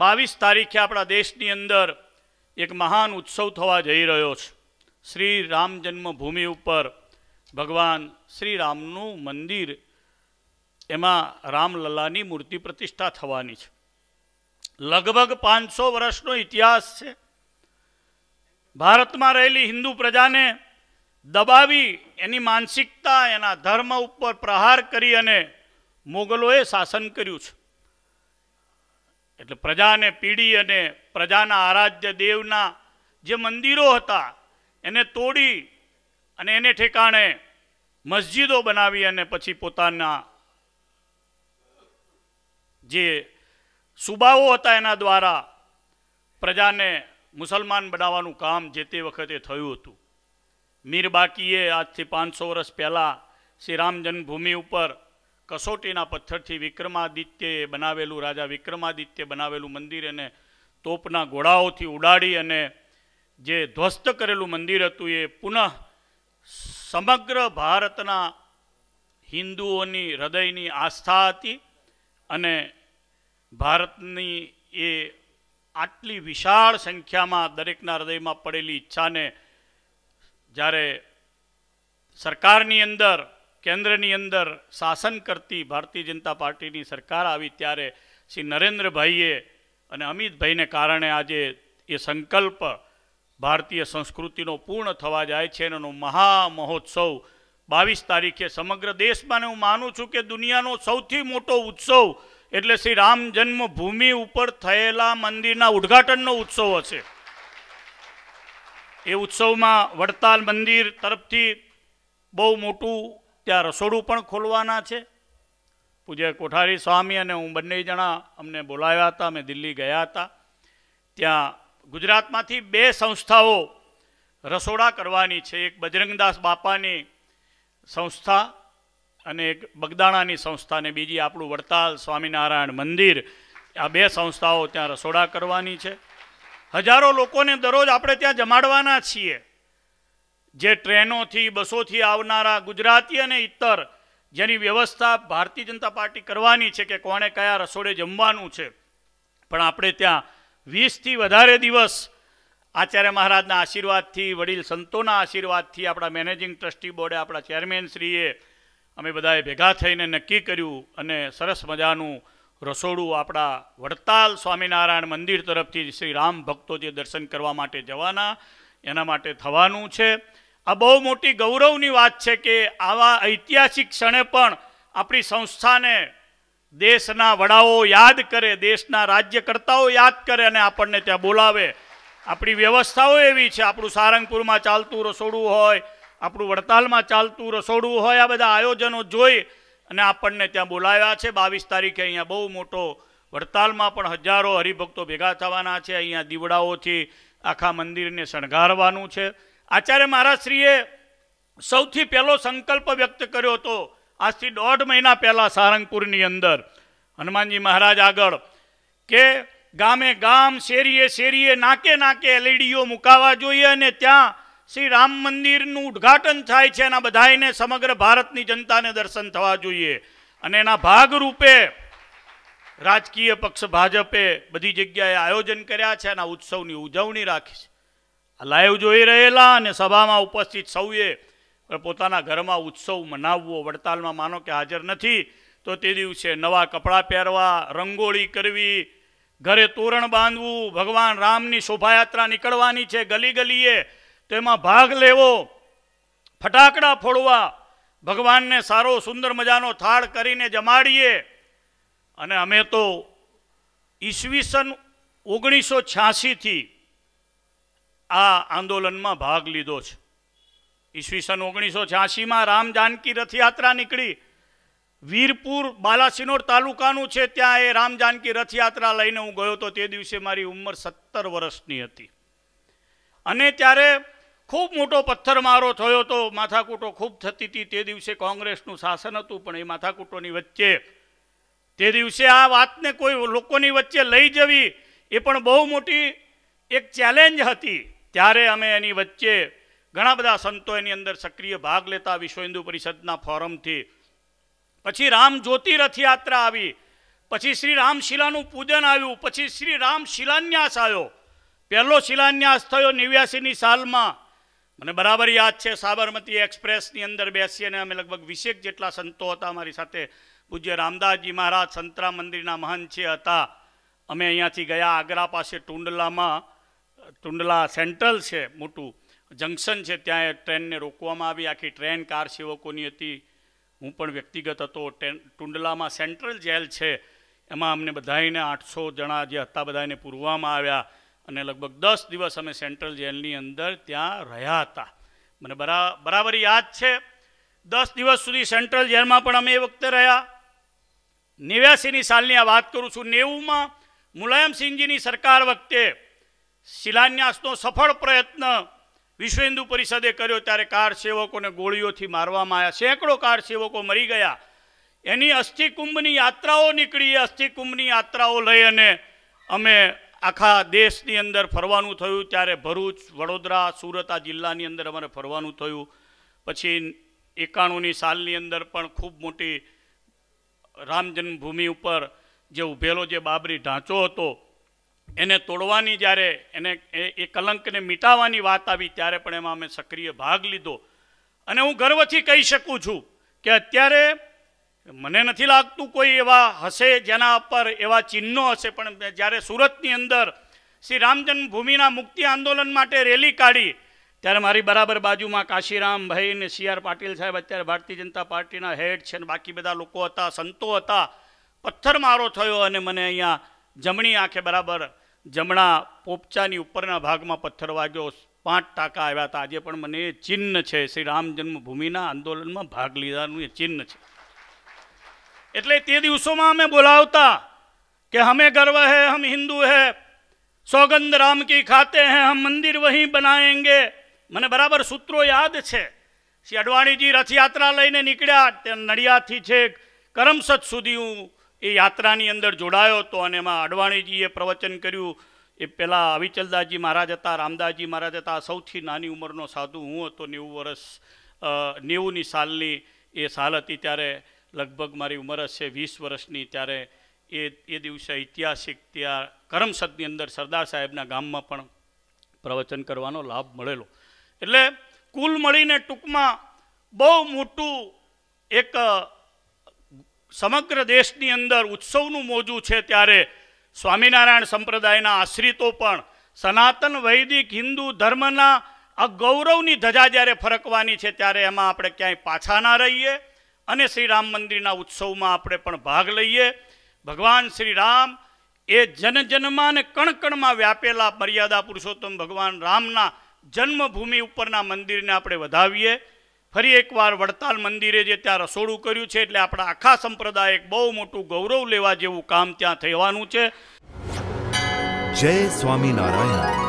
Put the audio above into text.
બાવીસ તારીખે આપણા દેશની અંદર એક મહાન ઉત્સવ થવા જઈ રહ્યો છે શ્રી રામ જન્મભૂમિ ઉપર ભગવાન શ્રી રામનું મંદિર એમાં રામલલાની મૂર્તિ પ્રતિષ્ઠા થવાની છે લગભગ પાંચસો વર્ષનો ઇતિહાસ છે ભારતમાં રહેલી હિન્દુ પ્રજાને દબાવી એની માનસિકતા એના ધર્મ ઉપર પ્રહાર કરી અને મોગલોએ શાસન કર્યું છે એટલે પ્રજાને પીડી અને પ્રજાના આરાધ્ય દેવના જે મંદિરો હતા એને તોડી અને એને ઠેકાણે મસ્જિદો બનાવી અને પછી પોતાના જે સુબાઓ હતા એના દ્વારા પ્રજાને મુસલમાન બનાવવાનું કામ જે તે વખતે થયું હતું મીરબાકીએ આજથી પાંચસો વર્ષ પહેલાં શ્રી રામ જન્મભૂમિ ઉપર કસોટીના પથ્થરથી વિક્રમાદિત્યએ બનાવેલું રાજા વિક્રમાદિત્ય બનાવેલું મંદિર એને તોપના ઘોડાઓથી ઉડાડી અને જે ધ્વસ્ત કરેલું મંદિર હતું એ પુનઃ સમગ્ર ભારતના હિન્દુઓની હૃદયની આસ્થા હતી અને ભારતની એ આટલી વિશાળ સંખ્યામાં દરેકના હૃદયમાં પડેલી ઈચ્છાને જ્યારે સરકારની અંદર કેન્દ્રની અંદર શાસન કરતી ભારતીય જનતા પાર્ટીની સરકાર આવી ત્યારે શ્રી નરેન્દ્રભાઈએ અને અમિતભાઈને કારણે આજે એ સંકલ્પ ભારતીય સંસ્કૃતિનો પૂર્ણ થવા જાય છે એનો મહા મહોત્સવ બાવીસ તારીખે સમગ્ર દેશમાં હું માનું છું કે દુનિયાનો સૌથી મોટો ઉત્સવ એટલે શ્રી રામ જન્મભૂમિ ઉપર થયેલા મંદિરના ઉદ્ઘાટનનો ઉત્સવ હશે એ ઉત્સવમાં વડતાલ મંદિર તરફથી બહુ મોટું ત્યાં રસોડું પણ ખોલવાના છે પૂજ્ય કોઠારી સ્વામી અને હું બંને જણા અમને બોલાવ્યા હતા અમે દિલ્હી ગયા હતા ત્યાં ગુજરાતમાંથી બે સંસ્થાઓ રસોડા કરવાની છે એક બજરંગદાસ બાપાની સંસ્થા અને એક બગદાણાની સંસ્થા અને બીજી આપણું વડતાલ સ્વામિનારાયણ મંદિર આ બે સંસ્થાઓ ત્યાં રસોડા કરવાની છે હજારો લોકોને દરરોજ આપણે ત્યાં જમાડવાના છીએ જે ટ્રેનોથી બસોથી આવનારા ગુજરાતી અને ઇતર જેની વ્યવસ્થા ભારતીય જનતા પાર્ટી કરવાની છે કે કોણે કયા રસોડે જમવાનું છે પણ આપણે ત્યાં વીસથી વધારે દિવસ આચાર્ય મહારાજના આશીર્વાદથી વડીલ સંતોના આશીર્વાદથી આપણા મેનેજિંગ ટ્રસ્ટી બોર્ડે આપણા ચેરમેનશ્રીએ અમે બધાએ ભેગા થઈને નક્કી કર્યું અને સરસ મજાનું રસોડું આપણા વડતાલ સ્વામિનારાયણ મંદિર તરફથી શ્રી રામ ભક્તો જે દર્શન કરવા માટે જવાના એના માટે થવાનું છે આ બહુ મોટી ગૌરવની વાત છે કે આવા ઐતિહાસિક ક્ષણે પણ આપણી સંસ્થાને દેશના વડાઓ યાદ કરે દેશના રાજ્યકર્તાઓ યાદ કરે અને આપણને ત્યાં બોલાવે આપણી વ્યવસ્થાઓ એવી છે આપણું સારંગપુરમાં ચાલતું રસોડું હોય આપણું વડતાલમાં ચાલતું રસોડું હોય આ બધા આયોજનો જોઈ અને આપણને ત્યાં બોલાવ્યા છે બાવીસ તારીખે અહીંયા બહુ મોટો વડતાલમાં પણ હજારો હરિભક્તો ભેગા થવાના છે અહીંયા દીવડાઓથી આખા મંદિરને શણગારવાનું છે આચાર્ય મહારાજશ્રીએ સૌથી પહેલો સંકલ્પ વ્યક્ત કર્યો હતો આજથી દોઢ મહિના પહેલાં સારંગપુરની અંદર હનુમાનજી મહારાજ આગળ કે ગામે ગામ શેરીએ શેરીએ નાકે નાકે એલઈડીઓ મુકાવા જોઈએ અને ત્યાં શ્રી રામ મંદિરનું ઉદ્ઘાટન થાય છે એના બધાને સમગ્ર ભારતની જનતાને દર્શન થવા જોઈએ અને એના ભાગરૂપે રાજકીય પક્ષ ભાજપે બધી જગ્યાએ આયોજન કર્યા છે અને ઉત્સવની ઉજવણી રાખી છે લાઈવ જોઈ રહેલા અને સભામાં ઉપસ્થિત સૌએ પોતાના ઘરમાં ઉત્સવ મનાવવો વડતાલમાં માનો કે હાજર નથી તો તે દિવસે નવા કપડાં પહેરવા રંગોળી કરવી ઘરે તોરણ બાંધવું ભગવાન રામની શોભાયાત્રા નીકળવાની છે ગલી ગલીએ તેમાં ભાગ લેવો ફટાકડા ફોડવા ભગવાનને સારો સુંદર મજાનો થાળ કરીને જમાડીએ અને અમે તો ઈસવીસન ઓગણીસો છ્યાસીથી આ આંદોલનમાં ભાગ લીધો છે ઈસવીસન ઓગણીસો છ્યાસીમાં રામ જાનકી રથયાત્રા નીકળી વીરપુર બાલાસિનોર તાલુકાનું છે ત્યાં એ રામ જાનકી રથયાત્રા લઈને હું ગયો હતો તે દિવસે મારી ઉંમર સત્તર વર્ષની હતી અને ત્યારે ખૂબ મોટો પથ્થરમારો થયો તો માથાકૂટો ખૂબ થતી હતી તે દિવસે કોંગ્રેસનું શાસન હતું પણ એ માથાકૂટોની વચ્ચે તે દિવસે આ વાતને કોઈ લોકોની વચ્ચે લઈ જવી એ પણ બહુ મોટી એક ચેલેન્જ હતી ત્યારે અમે એની વચ્ચે ઘણા બધા સંતો એની અંદર સક્રિય ભાગ લેતા વિશ્વ હિન્દુ પરિષદના ફોરમથી પછી રામ જ્યોતિ રથયાત્રા આવી પછી શ્રી રામશિલાનું પૂજન આવ્યું પછી શ્રી રામ શિલાન્યાસ આવ્યો પહેલો શિલાન્યાસ થયો નેવ્યાસીની સાલમાં મને બરાબર યાદ છે સાબરમતી એક્સપ્રેસની અંદર બેસી અને અમે લગભગ વીસેક જેટલા સંતો હતા અમારી સાથે પૂજ્ય રામદાસજી મહારાજ સંતરા મંદિરના મહંત છે હતા અમે અહીંયાથી ગયા આગ્રા પાસે ટુંડલામાં ટુંડલા સેન્ટ્રલ છે મોટું જંકશન છે ત્યાં ટ્રેનને રોકવામાં આવી આખી ટ્રેન કાર સેવકોની હતી હું પણ વ્યક્તિગત હતો ટુંડલામાં સેન્ટ્રલ જેલ છે એમાં અમને બધાને આઠસો જણા જે હતા બધાને પૂરવામાં આવ્યા અને લગભગ દસ દિવસ અમે સેન્ટ્રલ જેલની અંદર ત્યાં રહ્યા હતા મને બરાબર યાદ છે દસ દિવસ સુધી સેન્ટ્રલ જેલમાં પણ અમે એ વખતે રહ્યા નેવ્યાસીની સાલની આ વાત કરું છું નેવુંમાં મુલાયમસિંહજીની સરકાર વખતે શિલાન્યાસનો સફળ પ્રયત્ન વિશ્વ હિન્દુ પરિષદે કર્યો ત્યારે કાર સેવકોને ગોળીઓથી મારવામાં આવ્યા સેંકડો કાર સેવકો મરી ગયા એની અસ્થિકુંભની યાત્રાઓ નીકળી અસ્થિકુંભની યાત્રાઓ લઈ અને અમે આખા દેશની અંદર ફરવાનું થયું ત્યારે ભરૂચ વડોદરા સુરત આ જિલ્લાની અંદર અમારે ફરવાનું થયું પછી એકાણુંની સાલની અંદર પણ ખૂબ મોટી રામ જન્મભૂમિ ઉપર જે ઊભેલો જે બાબરી ઢાંચો હતો એને તોડવાની જ્યારે એને એ કલંકને મિટાવવાની વાત આવી ત્યારે પણ એમાં અમે સક્રિય ભાગ લીધો અને હું ગર્વથી કહી શકું છું કે અત્યારે મને નથી લાગતું કોઈ એવા હશે જેના પર એવા ચિહ્નો હશે પણ જ્યારે સુરતની અંદર શ્રી રામ જન્મભૂમિના મુક્તિ આંદોલન માટે રેલી કાઢી ત્યારે મારી બરાબર બાજુમાં કાશીરામભાઈ ને સી આર પાટીલ સાહેબ અત્યારે ભારતીય જનતા પાર્ટીના હેડ છે અને બાકી બધા લોકો હતા સંતો હતા પથ્થરમારો થયો અને મને અહીંયા જમણી આંખે બરાબર જમણા પોપચાની ઉપરના ભાગમાં પથ્થર વાગ્યો પાંચ ટાંકા આવ્યા હતા આજે પણ મને એ ચિહ્ન છે શ્રી રામ જન્મભૂમિના આંદોલનમાં ભાગ લીધાનું એ ચિહ્ન છે એટલે તે દિવસોમાં અમે બોલાવતા કે हमें ગર્વ है હમ હિન્દુ હે સોગંદ राम की खाते हैं हम मंदिर वहीं बनाएंगे મને બરાબર સૂત્રો યાદ છે શ્રી અડવાણીજી રથયાત્રા લઈને નીકળ્યા તે નડિયાદથી છેક કરમસદ સુધી હું એ યાત્રાની અંદર જોડાયો હતો અને એમાં અડવાણીજીએ પ્રવચન કર્યું એ પહેલાં અવિચલદાસજી મહારાજ હતા રામદાસજી મહારાજ હતા સૌથી નાની ઉંમરનો સાધુ હું હતો નેવું વર્ષ નેવુંની સાલની એ સાલ હતી ત્યારે લગભગ મારી ઉંમર હશે વીસ વર્ષની ત્યારે એ એ દિવસે ઐતિહાસિક ત્યાં કરમસદની અંદર સરદાર સાહેબના ગામમાં પણ પ્રવચન કરવાનો લાભ મળેલો એટલે કુલ મળીને ટૂંકમાં બહુ મોટું એક સમગ્ર દેશની અંદર ઉત્સવનું મોજું છે ત્યારે સ્વામિનારાયણ સંપ્રદાયના આશ્રિતો પણ સનાતન વૈદિક હિન્દુ ધર્મના આ ગૌરવની ધજા જ્યારે ફરકવાની છે ત્યારે એમાં આપણે ક્યાંય પાછા ના રહીએ અને શ્રી રામ મંદિરના ઉત્સવમાં આપણે પણ ભાગ લઈએ ભગવાન શ્રી રામ એ જનજનમાં અને કણકણમાં વ્યાપેલા મર્યાદા પુરુષોત્તમ ભગવાન રામના જન્મભૂમિ ઉપરના મંદિરને આપણે વધાવીએ ફરી એકવાર વડતાલ મંદિરે જે ત્યાં રસોડું કર્યું છે એટલે આપણા આખા સંપ્રદાય એક બહુ મોટું ગૌરવ લેવા જેવું કામ ત્યાં થવાનું છે જય સ્વામિનારાયણ